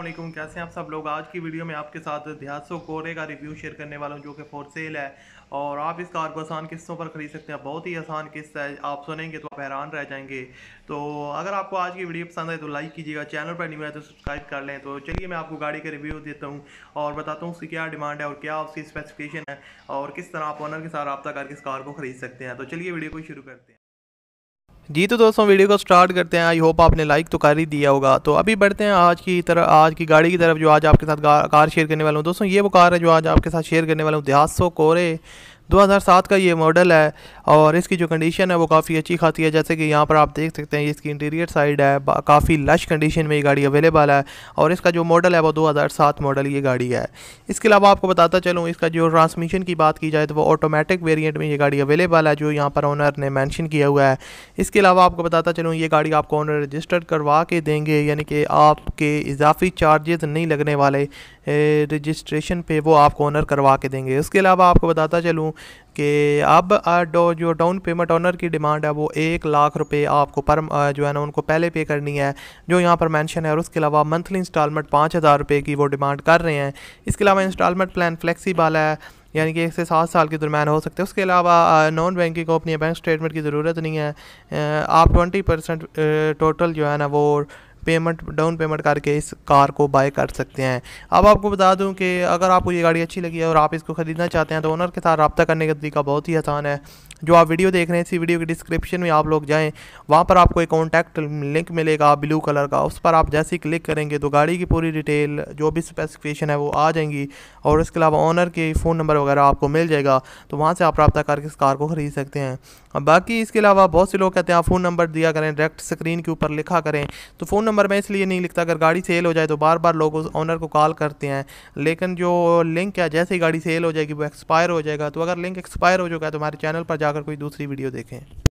अल्लाम कैसे हैं आप सब लोग आज की वीडियो में आपके साथ ध्यासो कोरे का रिव्यू शेयर करने वाला हूं जो कि फॉर सेल है और आप इस कार को आसान किस्तों पर ख़रीद सकते हैं बहुत ही आसान किस्त है आप सुनेंगे तो आप हैरान रह जाएंगे तो अगर आपको आज की वीडियो पसंद आए तो लाइक कीजिएगा चैनल पर नहीं हुआ तो सब्सक्राइब कर लें तो चलिए मैं आपको गाड़ी का रिव्यू देता हूँ और बताता हूँ उसकी क्या डिमांड है और क्या उसकी स्पेसिफिकेशन है और किस तरह आप ऑनर के साथ रबा करके इस कार को ख़रीद सकते हैं तो चलिए वीडियो को शुरू करते हैं जी तो दोस्तों वीडियो को स्टार्ट करते हैं आई होप आपने लाइक तो कर ही दिया होगा तो अभी बढ़ते हैं आज की तरह आज की गाड़ी की तरफ जो आज आपके साथ कार शेयर करने वाला हूँ दोस्तों ये वो कार है जो आज आपके साथ शेयर करने वाला हूँ देहासो कोरे 2007 का ये मॉडल है और इसकी जो कंडीशन है वो काफ़ी अच्छी खासी है जैसे कि यहाँ पर आप देख सकते हैं इसकी इंटीरियर साइड है काफ़ी लश कंडीशन में ये गाड़ी अवेलेबल है और इसका जो मॉडल है वो 2007 मॉडल ये गाड़ी है इसके अलावा आपको बताता चलूँ इसका जो ट्रांसमिशन की बात की जाए तो वो ऑटोमेटिक वेरियंट में ये गाड़ी अवेलेबल है जो यहाँ पर ऑनर ने मैंशन किया हुआ है इसके अलावा आपको बताता चलूँ ये गाड़ी आपको ऑनर रजिस्टर्ड करवा के देंगे यानी कि आपके इजाफी चार्जेस नहीं लगने वाले रजिस्ट्रेशन पे वो आपको ऑनर करवा के देंगे इसके अलावा आपको बताता चलूँ कि अब डो जो डाउन पेमेंट ऑनर की डिमांड है वो एक लाख रुपए आपको पर जो है ना उनको पहले पे करनी है जो यहाँ पर मेंशन है और उसके अलावा मंथली इंस्टॉलमेंट पाँच हज़ार रुपये की वो डिमांड कर रहे हैं इसके अलावा इंस्टॉलमेंट प्लान फ्लेक्सीबल है यानी कि एक से सात साल के दरमियान हो सकते हैं उसके अलावा non banking company bank statement की ज़रूरत नहीं है आप ट्वेंटी परसेंट टोटल जो है ना वो पेमेंट डाउन पेमेंट करके इस कार को बाय कर सकते हैं अब आपको बता दूं कि अगर आपको ये गाड़ी अच्छी लगी है और आप इसको ख़रीदना चाहते हैं तो ओनर के साथ रबता करने का तरीका बहुत ही आसान है जो आप वीडियो देख रहे हैं इसी वीडियो के डिस्क्रिप्शन में आप लोग जाएं वहाँ पर आपको एक कॉन्टैक्ट लिंक मिलेगा ब्लू कलर का उस पर आप जैसे ही क्लिक करेंगे तो गाड़ी की पूरी डिटेल जो भी स्पेसिफिकेशन है वो आ जाएंगी और इसके अलावा ऑनर के फ़ोन नंबर वगैरह आपको मिल जाएगा तो वहाँ से आप रब्ता करके इस कार को ख़रीद सकते हैं बाकी इसके अलावा बहुत से लोग कहते हैं आप फ़ोन नंबर दिया करें डायरेक्ट स्क्रीन के ऊपर लिखा करें तो फ़ोन नंबर मैं इसलिए नहीं लिखता अगर गाड़ी सेल हो जाए तो बार बार लोग उस ऑनर को कॉल करते हैं लेकिन जो लिंक है जैसे ही गाड़ी सेल हो जाएगी वो एक्सपायर हो जाएगा तो अगर लिंक एक्सपायर हो चुका है तो हमारे चैनल पर जाकर कोई दूसरी वीडियो देखें